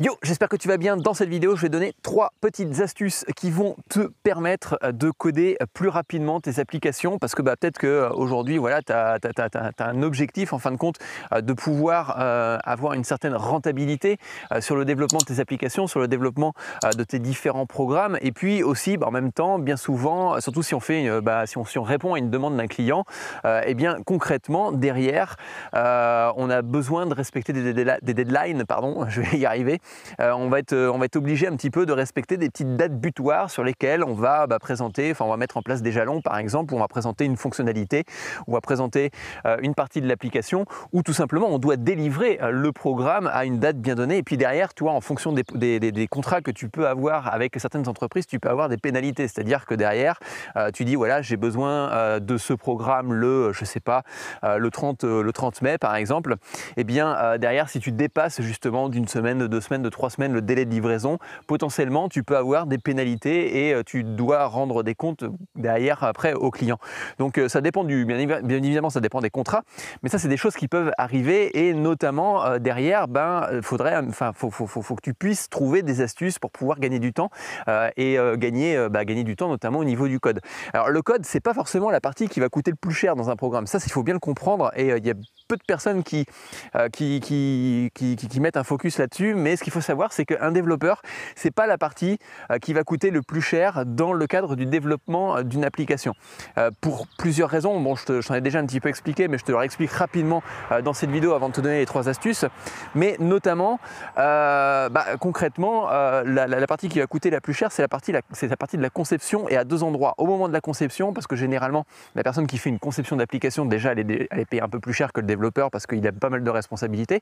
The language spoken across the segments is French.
Yo, j'espère que tu vas bien. Dans cette vidéo, je vais donner trois petites astuces qui vont te permettre de coder plus rapidement tes applications parce que bah, peut-être qu'aujourd'hui, euh, voilà, tu as, un objectif en fin de compte euh, de pouvoir euh, avoir une certaine rentabilité sur le développement de tes applications, sur le développement de tes différents programmes et puis aussi bah, en même temps, bien souvent, surtout si on, fait, bah, si on, répond à une demande d'un client, eh bien concrètement, derrière, on a besoin de respecter des deadlines, pardon, je vais y arriver euh, on va être, euh, on va être obligé un petit peu de respecter des petites dates butoirs sur lesquelles on va bah, présenter, enfin on va mettre en place des jalons par exemple, on va présenter une fonctionnalité, on va présenter euh, une partie de l'application, ou tout simplement on doit délivrer le programme à une date bien donnée. Et puis derrière, toi, en fonction des, contrats que tu peux avoir avec certaines entreprises, tu peux avoir des pénalités. C'est-à-dire que derrière, tu dis voilà, j'ai besoin de ce programme le, je sais pas, le 30, le 30 mai par exemple. Et eh bien derrière, si tu dépasses justement d'une semaine, deux semaines de trois semaines le délai de livraison, potentiellement tu peux avoir des pénalités et euh, tu dois rendre des comptes derrière après au client. Donc euh, ça dépend du, bien évidemment ça dépend des contrats, mais ça c'est des choses qui peuvent arriver et notamment euh, derrière, ben faudrait, enfin faut, faut, que tu puisses trouver des astuces pour pouvoir gagner du temps et gagner, bah, gagner du temps notamment au niveau du code. Alors le code c'est pas forcément la partie qui va coûter le plus cher dans un programme, ça il faut bien le comprendre et il y a peu de personnes euh, qui, qui, qui, qui, mettent un focus là-dessus, mais ce qu'il faut savoir, c'est qu'un développeur, c'est pas la partie euh, qui va coûter le plus cher dans le cadre du développement euh, d'une application. pour plusieurs raisons, bon, je t'en ai déjà un petit peu expliqué, mais je te le réexplique rapidement dans cette vidéo avant de te donner les trois astuces, mais notamment, bah, concrètement, la, partie qui va coûter la plus cher, c'est la, partie, la partie de la conception et à deux endroits. Au moment de la conception, parce que généralement, la personne qui fait une conception d'application, déjà, elle est, elle est payée un peu plus cher que le développeur parce qu'il a pas mal de responsabilités.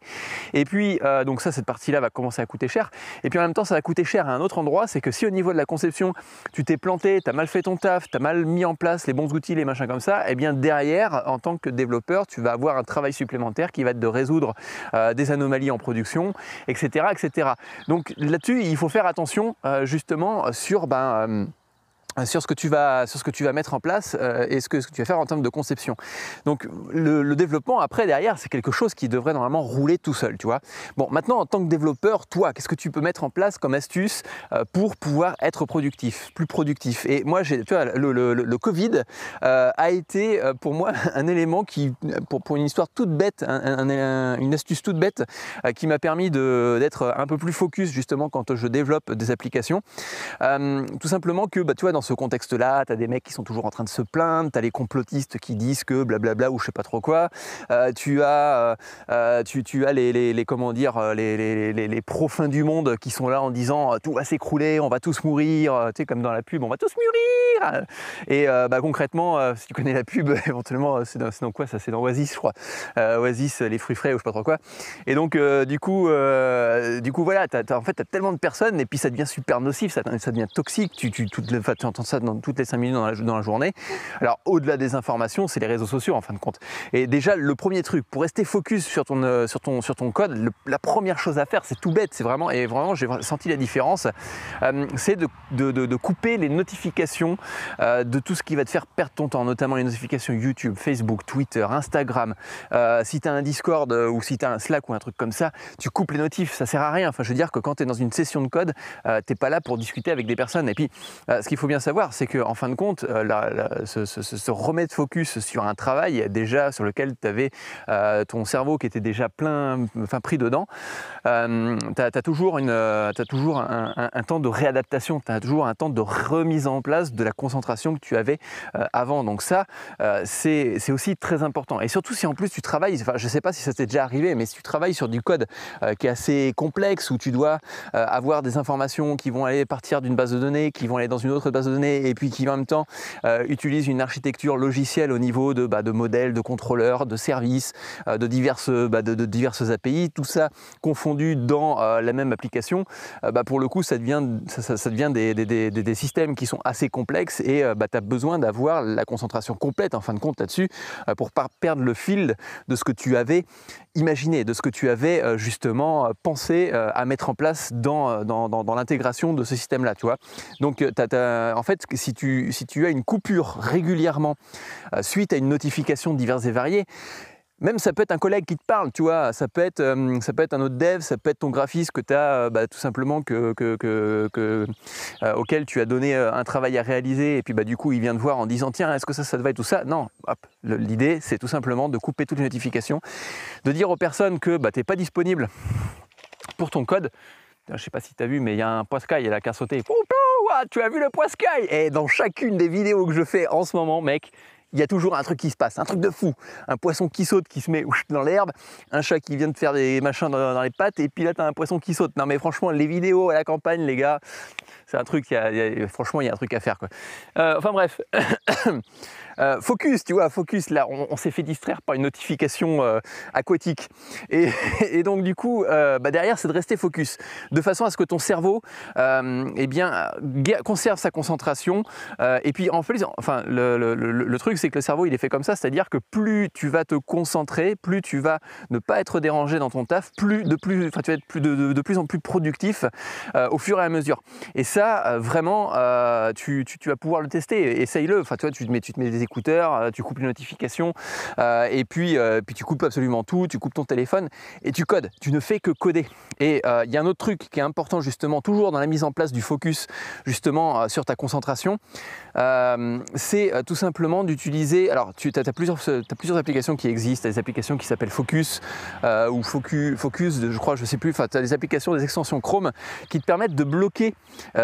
Et puis, euh, donc ça, cette partie-là va commencer à coûter cher. Et puis en même temps, ça va coûter cher à un autre endroit, c'est que si au niveau de la conception, tu t'es planté, tu as mal fait ton taf, tu as mal mis en place les bons outils, les machins comme ça, et eh bien derrière, en tant que développeur, tu vas avoir un travail supplémentaire qui va être de résoudre euh, des anomalies en production, etc. etc. Donc là-dessus, il faut faire attention euh, justement sur... Ben, sur ce que tu vas sur ce que tu vas mettre en place euh, et ce que, tu vas faire en termes de conception. Donc le, développement après derrière c'est quelque chose qui devrait normalement rouler tout seul, tu vois. Bon maintenant en tant que développeur, toi qu'est-ce que tu peux mettre en place comme astuce euh, pour pouvoir être productif, plus productif. Et moi j'ai le, le, le Covid euh, a été pour moi un élément qui pour, pour une histoire toute bête, une astuce toute bête qui m'a permis d'être un peu plus focus justement quand je développe des applications. tout simplement que bah, tu vois dans ce contexte-là, tu as des mecs qui sont toujours en train de se plaindre, tu as les complotistes qui disent que blablabla ou je sais pas trop quoi, euh, tu as, euh, euh, tu, as les, comment dire, les, profins du monde qui sont là en disant tout va s'écrouler, on va tous mourir, tu sais, comme dans la pub, on va tous mourir. Et bah, concrètement, si tu connais la pub, éventuellement, c'est dans, quoi ça C'est dans Oasis, je crois. Oasis, les fruits frais ou je sais pas trop quoi. Et donc, du coup, du coup, voilà, en fait, tu as tellement de personnes et puis ça devient super nocif, ça, devient toxique, tu, tu, le ça dans, toutes les cinq minutes dans la, dans la journée. Alors, au-delà des informations, c'est les réseaux sociaux en fin de compte. Et déjà, le premier truc, pour rester focus sur ton, euh, sur ton, sur ton code, la première chose à faire, c'est tout bête, c'est vraiment, et vraiment, j'ai senti la différence, euh, c'est de, couper les notifications euh, de tout ce qui va te faire perdre ton temps, notamment les notifications YouTube, Facebook, Twitter, Instagram. si tu as un Discord ou si tu as un Slack ou un truc comme ça, tu coupes les notifs, ça sert à rien. Enfin, je veux dire que quand tu es dans une session de code, t'es pas là pour discuter avec des personnes. Et puis, ce qu'il faut bien savoir, c'est que en fin de compte, euh, la, ce, remettre focus sur un travail déjà sur lequel tu avais euh, ton cerveau qui était déjà plein, enfin pris dedans, euh, tu as, toujours, une, as toujours un, temps de réadaptation, tu as toujours un temps de remise en place de la concentration que tu avais avant. Donc ça, c'est aussi très important. Et surtout si en plus tu travailles, enfin, je sais pas si ça t'est déjà arrivé, mais si tu travailles sur du code qui est assez complexe, où tu dois avoir des informations qui vont aller partir d'une base de données, qui vont aller dans une autre base de données, et puis qui en même temps euh, utilise une architecture logicielle au niveau de, bah, de modèles, de contrôleurs, de services, euh, de, diverses, bah, de, diverses API, tout ça confondu dans euh, la même application, bah, pour le coup ça devient, ça, devient des, systèmes qui sont assez complexes et bah, tu as besoin d'avoir la concentration complète en fin de compte là-dessus pour pas perdre le fil de ce que tu avais imaginé, de ce que tu avais justement pensé à mettre en place dans, dans, l'intégration de ce système-là, tu vois. Donc, tu as, en fait, si tu, si tu as une coupure régulièrement euh, suite à une notification diverses et variées, même ça peut être un collègue qui te parle, tu vois, ça peut être, euh, un autre dev, ça peut être ton graphiste que tu as euh, bah, tout simplement auquel tu as donné un travail à réaliser et puis bah, du coup il vient te voir en disant tiens est-ce que ça ça te va et tout ça. Non, l'idée c'est tout simplement de couper toutes les notifications, de dire aux personnes que bah, tu n'es pas disponible pour ton code. Je ne sais pas si tu as vu mais il y a un Pascal, il a la qu'à sauter tu as vu le poisson sky Et dans chacune des vidéos que je fais en ce moment, mec, il y a toujours un truc qui se passe, un truc de fou. Un poisson qui saute, qui se met dans l'herbe, un chat qui vient de faire des machins dans, les pattes, et puis là, t'as un poisson qui saute. Non, mais franchement, les vidéos à la campagne, les gars, c'est un truc, qui franchement, il y a un truc à faire. Quoi. enfin bref. Euh, focus, tu vois, focus, là, on, s'est fait distraire par une notification euh, aquatique. Et, donc, du coup, euh, bah, derrière, c'est de rester focus, de façon à ce que ton cerveau, eh bien, conserve sa concentration. et puis, en fait, enfin, le, truc, c'est que le cerveau, il est fait comme ça, c'est-à-dire que plus tu vas te concentrer, plus tu vas ne pas être dérangé dans ton taf, plus de plus, tu vas être plus de, plus en plus productif au fur et à mesure. Et ça, vraiment, tu, vas pouvoir le tester. Essaye-le. Enfin, tu vois, tu te mets, tu te mets écouteurs, euh, tu coupes les notifications, euh, et puis, euh, puis tu coupes absolument tout, tu coupes ton téléphone et tu codes. Tu ne fais que coder. Et il y a un autre truc qui est important justement, toujours dans la mise en place du focus justement sur ta concentration, c'est tout simplement d'utiliser. Alors, tu as, plusieurs, applications qui existent, as des applications qui s'appellent Focus ou Focus, Focus, je crois, je sais plus. Enfin, tu as des applications, des extensions Chrome qui te permettent de bloquer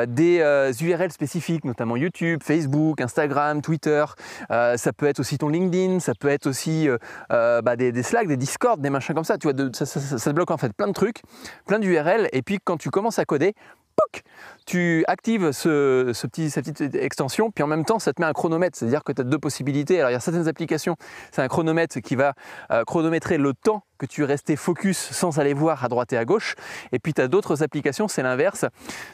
des URL spécifiques, notamment YouTube, Facebook, Instagram, Twitter, euh, ça peut être aussi ton LinkedIn, ça peut être aussi euh, euh, bah, des, des, Slack, des Discord, des machins comme ça. Tu vois, ça, te bloque en fait plein de trucs, plein d'URL. Et puis quand tu commences à coder, pouc, tu actives ce, petit, cette petite extension, puis en même temps, ça te met un chronomètre. C'est-à-dire que tu as deux possibilités. Alors il y a certaines applications, c'est un chronomètre qui va chronométrer le temps que tu restais focus sans aller voir à droite et à gauche. Et puis tu as d'autres applications, c'est l'inverse.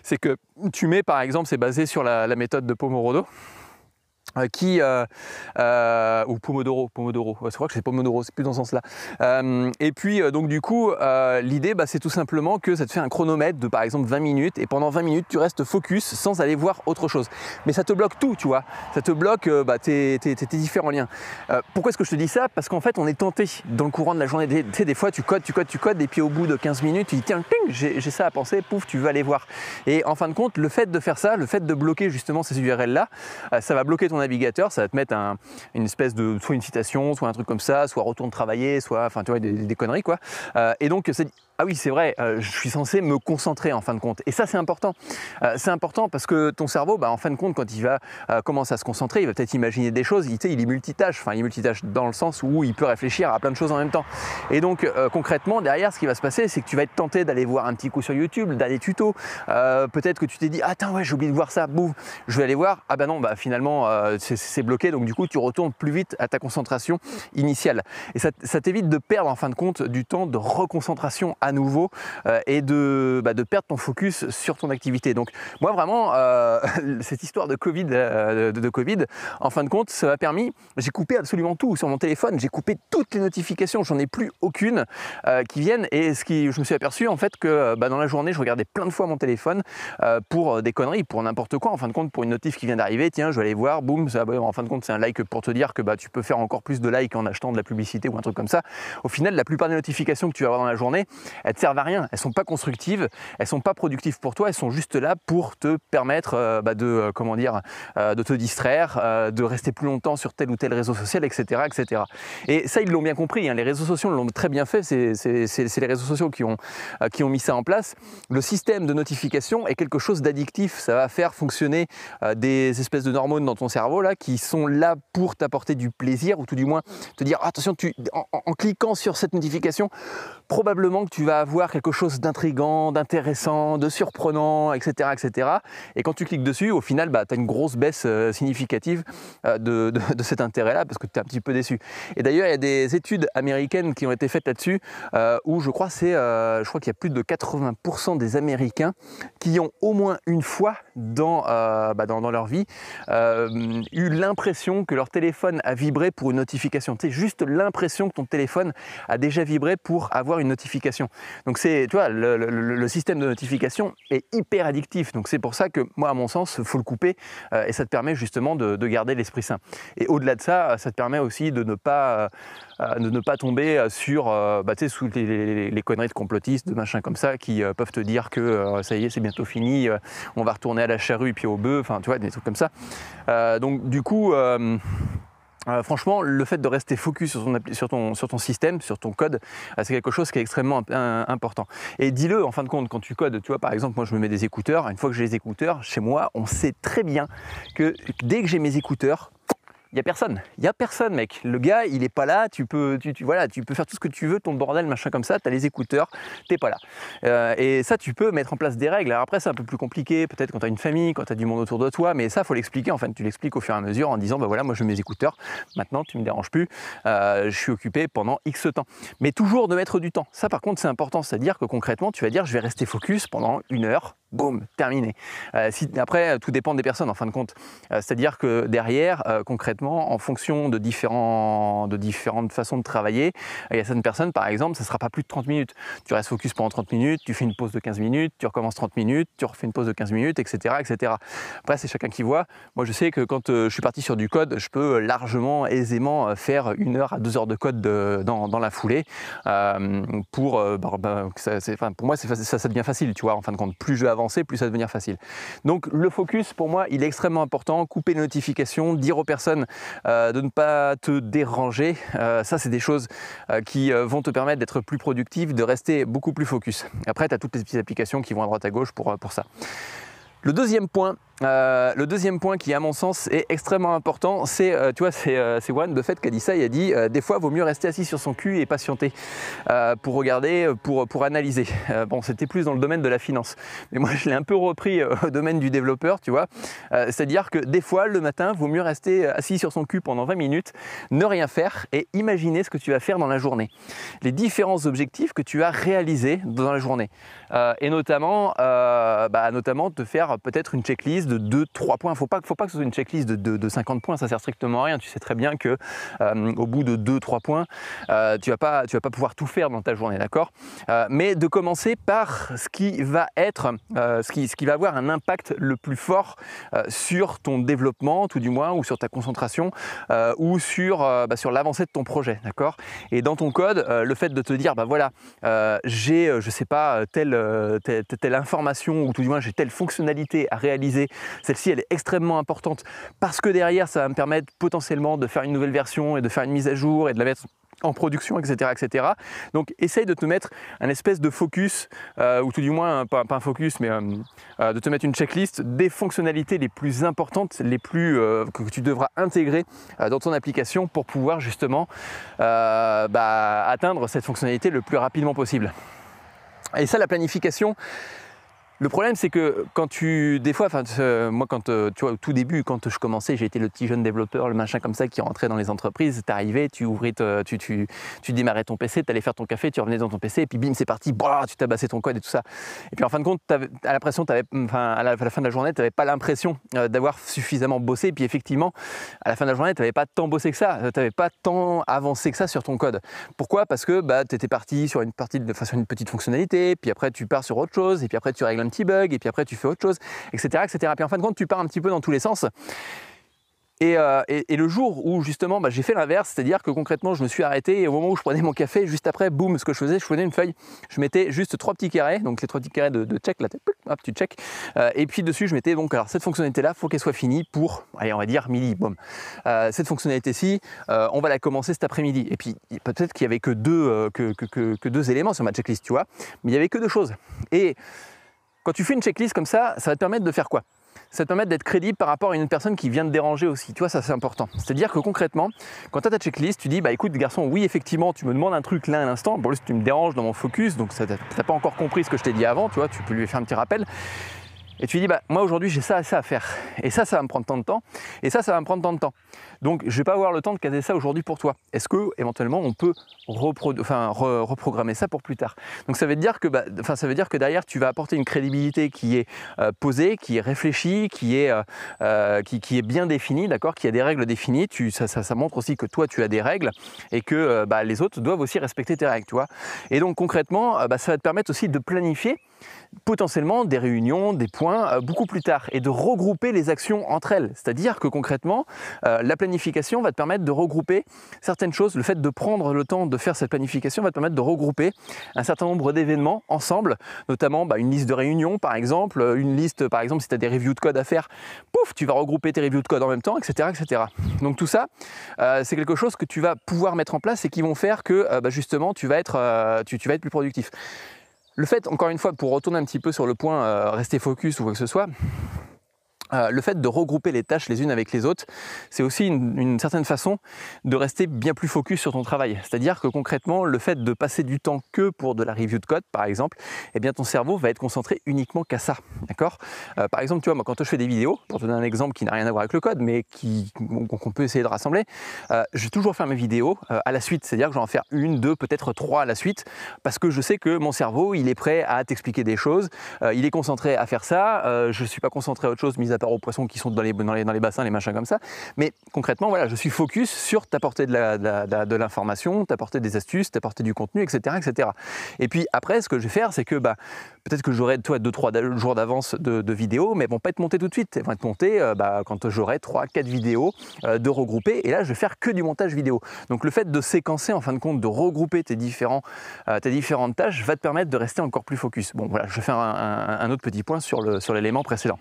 C'est que tu mets par exemple, c'est basé sur la, la méthode de Pomorodo. Euh, qui euh, euh, ou Pomodoro, Pomodoro. Je crois que c'est Pomodoro, c'est plus dans ce sens-là. et puis donc du coup, l'idée, bah, c'est tout simplement que ça te fait un chronomètre de par exemple 20 minutes et pendant 20 minutes, tu restes focus sans aller voir autre chose. Mais ça te bloque tout, tu vois. Ça te bloque bah, tes, différents liens. pourquoi est-ce que je te dis ça Parce qu'en fait, on est tenté dans le courant de la journée. Tu sais, des fois, tu codes, tu codes, tu codes, et puis au bout de 15 minutes, tu dis tiens, j'ai ça à penser, pouf, tu veux aller voir. Et en fin de compte, le fait de faire ça, le fait de bloquer justement ces URL là, ça va bloquer ton navigateur, ça va te mettre un, une espèce de soit une citation, soit un truc comme ça, soit retourne travailler, soit enfin tu vois des, conneries quoi. Euh, et donc c'est ah oui, c'est vrai, euh, je suis censé me concentrer en fin de compte. Et ça, c'est important. Euh, c'est important parce que ton cerveau, bah, en fin de compte, quand il va euh, commencer à se concentrer, il va peut-être imaginer des choses. Il, il est multitâche. Enfin, il est multitâche dans le sens où il peut réfléchir à plein de choses en même temps. Et donc, concrètement, derrière, ce qui va se passer, c'est que tu vas être tenté d'aller voir un petit coup sur YouTube, d'aller tuto. peut-être que tu t'es dit, attends, ouais, j'ai oublié de voir ça, bouf, je vais aller voir. Ah, ben non, bah, finalement, c'est bloqué. Donc, du coup, tu retournes plus vite à ta concentration initiale. Et ça, t'évite de perdre, en fin de compte, du temps de reconcentration nouveau euh, et bah, de, perdre ton focus sur ton activité. Donc moi vraiment, euh, cette histoire de Covid, euh, de, Covid, en fin de compte, ça m'a permis, j'ai coupé absolument tout sur mon téléphone, j'ai coupé toutes les notifications, j'en ai plus aucune qui viennent. Et ce qui, je me suis aperçu en fait que bah, dans la journée, je regardais plein de fois mon téléphone pour des conneries, pour n'importe quoi. En fin de compte, pour une notif qui vient d'arriver, tiens, je vais aller voir, boum, ça, bah, en fin de compte, c'est un like pour te dire que bah, tu peux faire encore plus de likes en achetant de la publicité ou un truc comme ça. Au final, la plupart des notifications que tu vas avoir dans la journée, elles ne servent à rien, elles sont pas constructives, elles sont pas productives pour toi, elles sont juste là pour te permettre euh, bah, de euh, comment dire, euh, de te distraire, de rester plus longtemps sur tel ou tel réseau social, etc., etc. Et ça ils l'ont bien compris, hein. les réseaux sociaux l'ont très bien fait, c'est les réseaux sociaux qui ont qui ont mis ça en place. Le système de notification est quelque chose d'addictif, ça va faire fonctionner des espèces de hormones dans ton cerveau là qui sont là pour t'apporter du plaisir ou tout du moins te dire attention tu en, cliquant sur cette notification probablement que tu avoir quelque chose d'intrigant, d'intéressant, de surprenant, etc., etc. Et quand tu cliques dessus, au final, bah, tu as une grosse baisse euh, significative euh, de, cet intérêt-là parce que tu es un petit peu déçu. Et d'ailleurs, il y a des études américaines qui ont été faites là-dessus euh, où je crois, c'est, je crois qu'il y a plus de 80% des Américains qui ont au moins une fois euh, bah, dans, dans, leur vie, euh, eu l'impression que leur téléphone a vibré pour une notification. C'est juste l'impression que ton téléphone a déjà vibré pour avoir une notification. Donc c'est, tu vois, le, système de notification est hyper addictif. Donc c'est pour ça que moi, à mon sens, il faut le couper euh, et ça te permet justement de, de garder l'esprit sain. Et au-delà de ça, ça te permet aussi de ne pas de euh, ne pas tomber euh, sur euh, bah, sous les, conneries de complotistes, de machins comme ça, qui peuvent te dire que ça y est, c'est bientôt fini, on va retourner à la charrue puis au bœuf, enfin tu vois, des trucs comme ça. donc du coup... franchement, le fait de rester focus sur ton, système, sur ton code, c'est quelque chose qui est extrêmement important. Et dis-le, en fin de compte, quand tu codes, tu vois, par exemple, moi je me mets des écouteurs, une fois que j'ai les écouteurs, chez moi, on sait très bien que dès que j'ai mes écouteurs, il y a personne. Il y a personne, mec. Le gars, il est pas là. Tu peux, tu, tu, voilà, tu peux faire tout ce que tu veux, ton bordel, machin comme ça. tu as les écouteurs, t'es pas là. Euh, et ça, tu peux mettre en place des règles. Alors après, c'est un peu plus compliqué. Peut-être quand tu as une famille, quand tu as du monde autour de toi, mais ça, faut l'expliquer. En fait, tu l'expliques au fur et à mesure en disant, bah voilà, moi, je mets mes écouteurs. Maintenant, tu me déranges plus. Euh, je suis occupé pendant X temps. Mais toujours de mettre du temps. Ça, par contre, c'est important. C'est-à-dire que concrètement, tu vas dire, je vais rester focus pendant une heure, boum, terminé. Euh, après, tout dépend des personnes en fin de compte. C'est-à-dire que derrière, concrètement, en fonction de, différents, de différentes façons de travailler. Il y a certaines personnes, par exemple, ça ne sera pas plus de 30 minutes. Tu restes focus pendant 30 minutes, tu fais une pause de 15 minutes, tu recommences 30 minutes, tu refais une pause de 15 minutes, etc. etc. Après, c'est chacun qui voit. Moi, je sais que quand euh, je suis parti sur du code, je peux euh, largement, aisément euh, faire une heure à deux heures de code dans, la foulée. Bah, bah, pour, moi, ça, ça devient facile, tu vois, en fin de compte. Plus je vais avancer, plus ça va devenir facile. Donc, le focus, pour moi, il est extrêmement important. Couper les notifications, dire aux personnes euh, de ne pas te déranger. Euh, ça, c'est des choses euh, qui vont te permettre d'être plus productif, de rester beaucoup plus focus. Après, tu as toutes les petites applications qui vont à droite à gauche pour, pour ça. Le deuxième point, euh, le deuxième point qui, à mon sens, est extrêmement important, c'est, euh, tu vois, c'est euh, de fait qui a dit ça, il a dit, euh, des fois, il vaut mieux rester assis sur son cul et patienter pour regarder, pour, pour analyser. bon, c'était plus dans le domaine de la finance, mais moi, je l'ai un peu repris au domaine du développeur, tu vois. C'est-à-dire que des fois, le matin, il vaut mieux rester assis sur son cul pendant 20 minutes, ne rien faire et imaginer ce que tu vas faire dans la journée. Les différents objectifs que tu as réalisés dans la journée. et notamment, bah, notamment te faire peut-être une checklist de 2-3 points. Il faut pas, faut pas que ce soit une checklist de, 50 points, ça sert strictement à rien. Tu sais très bien que euh, au bout de 2-3 points, euh, tu vas pas, tu vas pas pouvoir tout faire dans ta journée, d'accord euh, Mais de commencer par ce qui va être, ce qui, va avoir un impact le plus fort sur ton développement, tout du moins, ou sur ta concentration, ou sur, bah, sur l'avancée de ton projet, d'accord Et dans ton code, le fait de te dire, bah voilà, j'ai, je sais pas, telle information, ou tout du moins j'ai telle fonctionnalité à réaliser celle-ci, elle est extrêmement importante parce que derrière, ça va me permettre potentiellement de faire une nouvelle version et de faire une mise à jour et de la mettre en production, etc. etc. Donc essaye de te mettre un espèce de focus, euh, ou tout du moins, pas, un focus, mais euh, euh, de te mettre une checklist des fonctionnalités les plus importantes, les plus que tu devras intégrer dans ton application pour pouvoir justement bah, atteindre cette fonctionnalité le plus rapidement possible. Et ça, la planification, le problème, c'est que quand tu. Des fois, enfin, moi, quand, euh, tu vois, au tout début, quand je commençais, j'étais le petit jeune développeur, le machin comme ça, qui rentrait dans les entreprises. T'arrivais, tu ouvrais, tu, démarrais ton PC, t'allais faire ton café, tu revenais dans ton PC, et puis bim, c'est parti, bah, tu tabassais ton code et tout ça. Et puis en fin de compte, à, la mm, enfin, à, la, fin de la journée, tu n'avais pas l'impression euh, d'avoir suffisamment bossé. Et puis effectivement, à la fin de la journée, tu n'avais pas tant bossé que ça, euh, t'avais pas tant avancé que ça sur ton code. Pourquoi Parce que bah, t'étais parti sur une, partie de, une petite fonctionnalité, puis après, tu pars sur autre chose, et puis après, tu règles petit bug, et puis après tu fais autre chose, etc. etc. Puis en fin de compte, tu pars un petit peu dans tous les sens. Et, euh, et, le jour où justement bah, j'ai fait l'inverse, c'est-à-dire que concrètement je me suis arrêté et au moment où je prenais mon café, juste après, boum, ce que je faisais, je prenais une feuille, je mettais juste trois petits carrés, donc les trois petits carrés de, de check, là, hop, tu check, euh, et puis dessus je mettais donc alors cette fonctionnalité-là, faut qu'elle soit finie pour, allez, on va dire midi, boum. Euh, cette fonctionnalité-ci, on va la commencer cet après-midi. Et puis peut-être qu'il n'y avait que deux, que, que, que deux éléments sur ma checklist, tu vois, mais il n'y avait que deux choses. Et quand tu fais une checklist comme ça, ça va te permettre de faire quoi ça te permettre d'être crédible par rapport à une personne qui vient de déranger aussi. Tu vois, ça c'est important. C'est-à-dire que concrètement, quand tu as ta checklist, tu dis bah écoute garçon, oui effectivement, tu me demandes un truc là à l'instant. Bon, là, tu me déranges dans mon focus, donc tu t'as pas encore compris ce que je t'ai dit avant, tu vois, tu peux lui faire un petit rappel et tu dis bah moi aujourd'hui j'ai ça à à faire et ça ça va me prendre tant de temps et ça ça va me prendre tant de temps donc je ne vais pas avoir le temps de caser ça aujourd'hui pour toi est-ce que éventuellement on peut reprogrammer ça pour plus tard donc ça veut dire que bah, ça veut dire que derrière tu vas apporter une crédibilité qui est euh, posée qui est réfléchie qui est euh, euh, qui, est bien définie d'accord qui a des règles définies ça, montre aussi que toi tu as des règles et que bah, les autres doivent aussi respecter tes règles tu vois et donc concrètement bah, ça va te permettre aussi de planifier potentiellement des réunions, des points euh, beaucoup plus tard et de regrouper les actions entre elles. C'est-à-dire que concrètement, euh, la planification va te permettre de regrouper certaines choses. Le fait de prendre le temps de faire cette planification va te permettre de regrouper un certain nombre d'événements ensemble, notamment bah, une liste de réunions par exemple, euh, une liste par exemple si tu as des reviews de code à faire, pouf, tu vas regrouper tes reviews de code en même temps, etc. etc. Donc tout ça, c'est quelque chose que tu vas pouvoir mettre en place et qui vont faire que bah, justement tu vas, être, tu vas être plus productif. Le fait, encore une fois, pour retourner un petit peu sur le point, euh, rester focus ou quoi que ce soit, euh, le fait de regrouper les tâches les unes avec les autres, c'est aussi une, certaine façon de rester bien plus focus sur ton travail. C'est-à-dire que concrètement, le fait de passer du temps que pour de la review de code, par exemple, eh bien ton cerveau va être concentré uniquement qu'à ça. D'accord euh, Par exemple, tu vois, moi, quand je fais des vidéos, pour te donner un exemple qui n'a rien à voir avec le code, mais qu'on peut essayer de rassembler, euh, je vais toujours faire mes vidéos à la suite. C'est-à-dire que je vais en faire une, deux, peut-être trois à la suite, parce que je sais que mon cerveau, il est prêt à t'expliquer des choses, il est concentré à faire ça, je ne suis pas concentré à autre chose, mis à à part aux poissons qui sont dans les, bassins, les machins comme ça. Mais concrètement, voilà, je suis focus sur t'apporter de l'information, t'apporter des astuces, t'apporter du contenu, etc., etc. Et puis après, ce que je vais faire, c'est que bah, peut-être que j'aurai toi 2-3 jours d'avance de, vidéos, mais elles vont pas être montées tout de suite. Elles vont être montées euh, bah, quand j'aurai 3-4 vidéos euh, de regrouper. Et là, je vais faire que du montage vidéo. Donc le fait de séquencer, en fin de compte, de regrouper tes, euh, différentes tâches va te permettre de rester encore plus focus. Bon, voilà, je vais faire un, autre petit point sur l'élément précédent.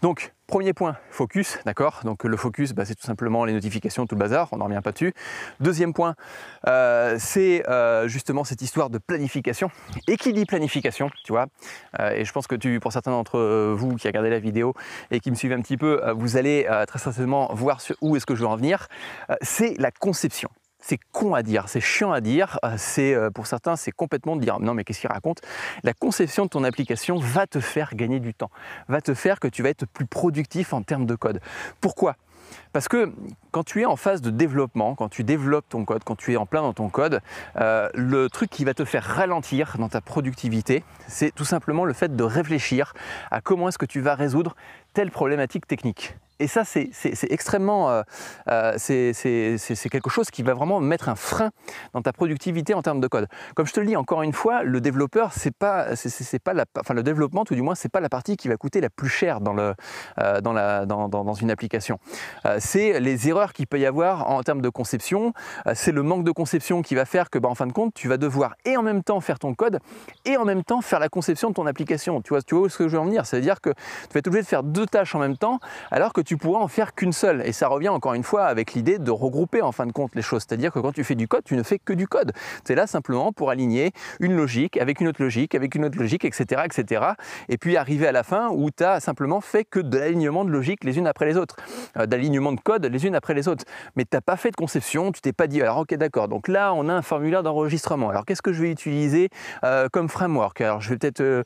Donc, premier point, focus, d'accord Donc, le focus, bah, c'est tout simplement les notifications, tout le bazar, on n'en revient pas dessus. Deuxième point, euh, c'est euh, justement cette histoire de planification. Et qui dit planification, tu vois euh, Et je pense que tu, pour certains d'entre vous qui regardez la vidéo et qui me suivent un petit peu, vous allez très certainement voir où est-ce que je veux en venir. c'est la conception c'est con à dire, c'est chiant à dire, euh, c'est euh, pour certains c'est complètement de dire non mais qu'est-ce qu'il raconte La conception de ton application va te faire gagner du temps, va te faire que tu vas être plus productif en termes de code. Pourquoi parce que quand tu es en phase de développement, quand tu développes ton code, quand tu es en plein dans ton code, euh, le truc qui va te faire ralentir dans ta productivité, c'est tout simplement le fait de réfléchir à comment est-ce que tu vas résoudre telle problématique technique. Et ça, c'est extrêmement. Euh, euh, c'est quelque chose qui va vraiment mettre un frein dans ta productivité en termes de code. Comme je te le dis encore une fois, le développeur, c'est pas, c'est pas la, enfin le développement, tout du moins, c'est pas la partie qui va coûter la plus chère dans euh, dans dans, dans, une application. c'est les erreurs qu'il peut y avoir en termes de conception. c'est le manque de conception qui va faire que, bah, en fin de compte, tu vas devoir et en même temps faire ton code et en même temps faire la conception de ton application. Tu vois, tu vois ce que je veux en venir, c'est-à-dire que tu vas être obligé de faire deux tâches en même temps, alors que tu tu en faire qu'une seule. Et ça revient encore une fois avec l'idée de regrouper en fin de compte les choses. C'est-à-dire que quand tu fais du code, tu ne fais que du code. C'est là simplement pour aligner une logique avec une autre logique, avec une autre logique, etc. etc. et puis arriver à la fin où tu as simplement fait que de l'alignement de logique les unes après les autres, euh, d'alignement de code les unes après les autres. Mais tu n'as pas fait de conception, tu t'es pas dit, alors ok d'accord, donc là on a un formulaire d'enregistrement. Alors qu'est-ce que je vais utiliser euh, comme framework Alors je vais peut-être, euh,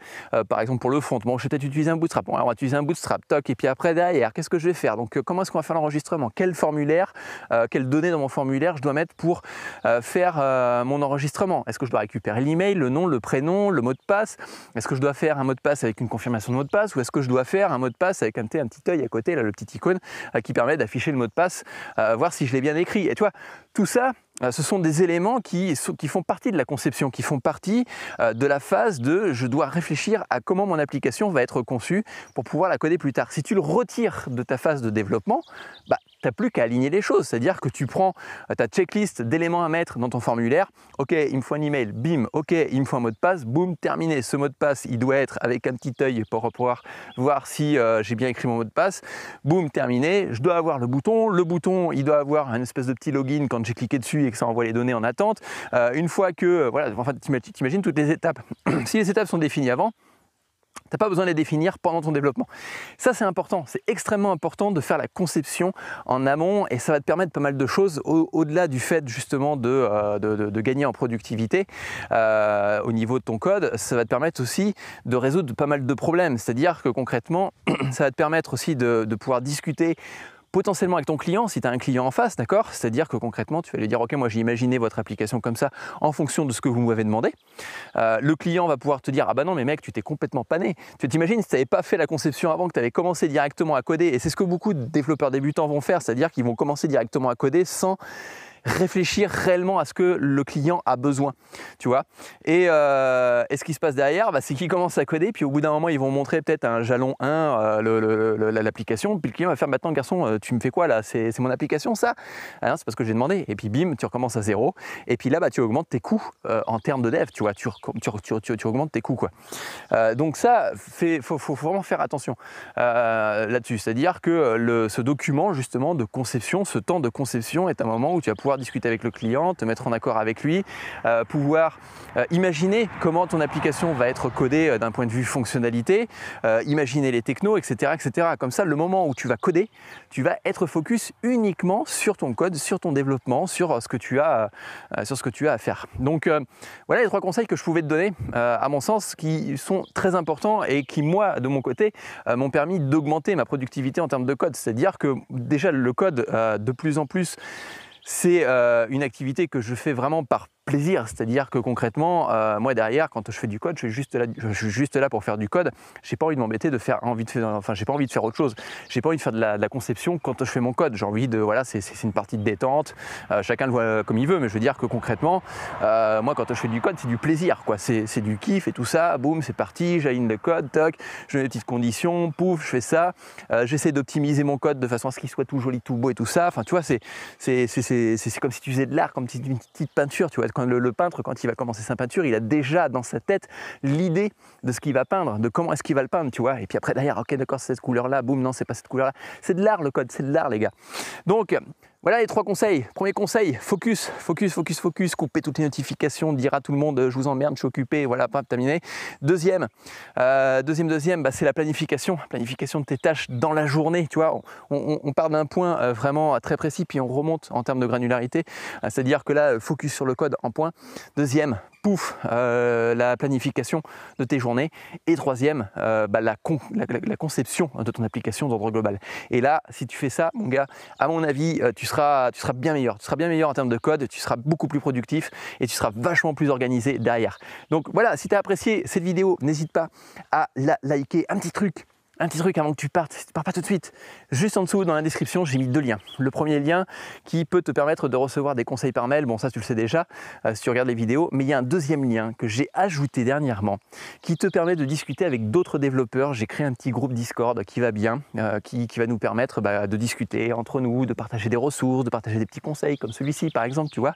par exemple pour le fond, bon, je vais peut-être utiliser un bootstrap. alors, on va utiliser un bootstrap, toc, et puis après derrière, qu'est-ce que je vais faire. Donc euh, comment est-ce qu'on va faire l'enregistrement Quel formulaire, euh, quelles données dans mon formulaire je dois mettre pour euh, faire mon enregistrement Est-ce que je dois récupérer l'email, le nom, le prénom, le mot de passe Est-ce que je dois faire un mot de passe avec une confirmation de mot de passe ou est-ce que je dois faire un mot de passe avec un, petit œil à côté, là, le petit icône qui permet d'afficher le mot de passe, voir si je l'ai bien écrit Et tu vois, tout ça, euh, ce sont des éléments qui, font partie de la conception, qui font partie euh, de la phase de je dois réfléchir à comment mon application va être conçue pour pouvoir la coder plus tard. Si tu le retires de ta phase de développement, bah, plus qu'à aligner les choses. C'est-à-dire que tu prends euh, ta checklist d'éléments à mettre dans ton formulaire. OK, il me faut un email, bim. OK, il me faut un mot de passe, boum, terminé. Ce mot de passe, il doit être avec un petit œil pour pouvoir voir si euh, j'ai bien écrit mon mot de passe. Boum, terminé. Je dois avoir le bouton. Le bouton, il doit avoir un espèce de petit login quand j'ai cliqué dessus et que ça envoie les données en attente. Euh, une fois que, voilà, enfin, imagines toutes les étapes. si les étapes sont définies avant, tu n'as pas besoin de les définir pendant ton développement. Ça, c'est important. C'est extrêmement important de faire la conception en amont et ça va te permettre pas mal de choses au-delà du fait justement de, euh, de, gagner en productivité euh, au niveau de ton code. Ça va te permettre aussi de résoudre pas mal de problèmes. C'est-à-dire que concrètement, ça va te permettre aussi de pouvoir discuter potentiellement avec ton client, si tu as un client en face, d'accord C'est-à-dire que concrètement, tu vas lui dire, OK, moi j'ai imaginé votre application comme ça en fonction de ce que vous m'avez demandé. Euh, le client va pouvoir te dire, ah bah non, mais mec, tu t'es complètement pané. Tu t'imagines si tu n'avais pas fait la conception avant, que tu avais commencé directement à coder. Et c'est ce que beaucoup de développeurs débutants vont faire, c'est-à-dire qu'ils vont commencer directement à coder sans réfléchir réellement à ce que le client a besoin, tu vois. Et, euh, ce qui se passe derrière, bah, c'est qu'ils commencent à coder, puis au bout d'un moment, ils vont montrer peut-être un jalon 1, euh, l'application, puis le client va faire maintenant, bah, garçon, euh, tu me fais quoi là C'est mon application ça ah C'est parce que j'ai demandé. Et puis bim, tu recommences à zéro. Et puis là, bah, tu augmentes tes coûts en termes de dev, tu vois, tu, tu, augmentes tes coûts, quoi. donc ça, il faut, vraiment faire attention là-dessus. C'est-à-dire que ce document, justement, de conception, ce temps de conception est un moment où tu vas pouvoir discuter avec le client, te mettre en accord avec lui, euh, pouvoir euh, imaginer comment ton application va être codée euh, d'un point de vue fonctionnalité, imaginer les technos, etc., etc. Comme ça, le moment où tu vas coder, tu vas être focus uniquement sur ton code, sur ton développement, sur ce que tu as, sur ce que tu as à faire. Donc voilà les trois conseils que je pouvais te donner, à mon sens, qui sont très importants et qui, moi, de mon côté, m'ont permis d'augmenter ma productivité en termes de code. C'est-à-dire que déjà le code, de plus en plus, c'est euh, une activité que je fais vraiment par plaisir. C'est-à-dire que concrètement, euh, moi derrière, quand je fais du code, je suis juste là, je suis juste là pour faire du code. J'ai pas envie de m'embêter de faire envie de faire, enfin, j'ai pas envie de faire autre chose. J'ai pas envie de faire de la, conception quand je fais mon code. J'ai envie de, voilà, c'est une partie de détente. Euh, chacun le voit euh, comme il veut, mais je veux dire que concrètement, moi quand je fais du code, c'est du plaisir, quoi. C'est du kiff et tout ça. Boum, c'est parti. j'aligne le code, toc. Je mets des petites conditions, pouf, je fais ça. J'essaie d'optimiser mon code de façon à ce qu'il soit tout joli, tout beau et tout ça. Enfin, tu vois, c'est c'est comme si tu faisais de l'art, comme si une petite peinture, tu vois le, le, peintre, quand il va commencer sa peinture, il a déjà dans sa tête l'idée de ce qu'il va peindre, de comment est-ce qu'il va le peindre, tu vois. Et puis après, derrière, ok, d'accord, c'est cette couleur-là, boum, non, c'est pas cette couleur-là. C'est de l'art, le code, c'est de l'art, les gars. Donc, voilà les trois conseils. Premier conseil, focus, focus, focus, focus, couper toutes les notifications, dire à tout le monde euh, je vous emmerde, je suis occupé, voilà, pas terminé. Deuxième, euh, deuxième, deuxième, bah, c'est la planification, planification de tes tâches dans la journée. Tu vois, on, part d'un point euh, vraiment très précis, puis on remonte en termes de granularité, c'est-à-dire que là, focus sur le code en point. Deuxième, euh, la planification de tes journées. Et troisième, euh, bah, la, conception de ton application d'ordre global. Et là, si tu fais ça, mon gars, à mon avis, euh, tu seras, tu seras bien meilleur. Tu seras bien meilleur en termes de code, tu seras beaucoup plus productif et tu seras vachement plus organisé derrière. Donc voilà, si tu as apprécié cette vidéo, n'hésite pas à la liker. Un petit truc un petit truc avant que tu partes, tu pars pas tout de suite, juste en dessous dans la description, j'ai mis deux liens. Le premier lien qui peut te permettre de recevoir des conseils par mail, bon ça tu le sais déjà euh, si tu regardes les vidéos, mais il y a un deuxième lien que j'ai ajouté dernièrement qui te permet de discuter avec d'autres développeurs. J'ai créé un petit groupe Discord qui va bien, euh, qui, va nous permettre bah, de discuter entre nous, de partager des ressources, de partager des petits conseils comme celui-ci par exemple, tu vois.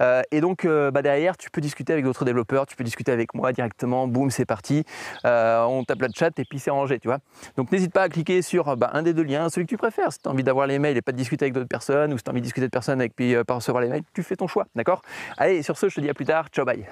Euh, et donc bah, derrière, tu peux discuter avec d'autres développeurs, tu peux discuter avec moi directement, boum, c'est parti, on tape la chat et puis c'est rangé, tu vois. Donc n'hésite pas à cliquer sur euh, bah, un des deux liens, celui que tu préfères. Si tu as envie d'avoir les mails et pas de discuter avec d'autres personnes, ou si tu as envie de discuter de personnes et puis euh, pas recevoir les mails, tu fais ton choix, d'accord Allez, sur ce, je te dis à plus tard, ciao bye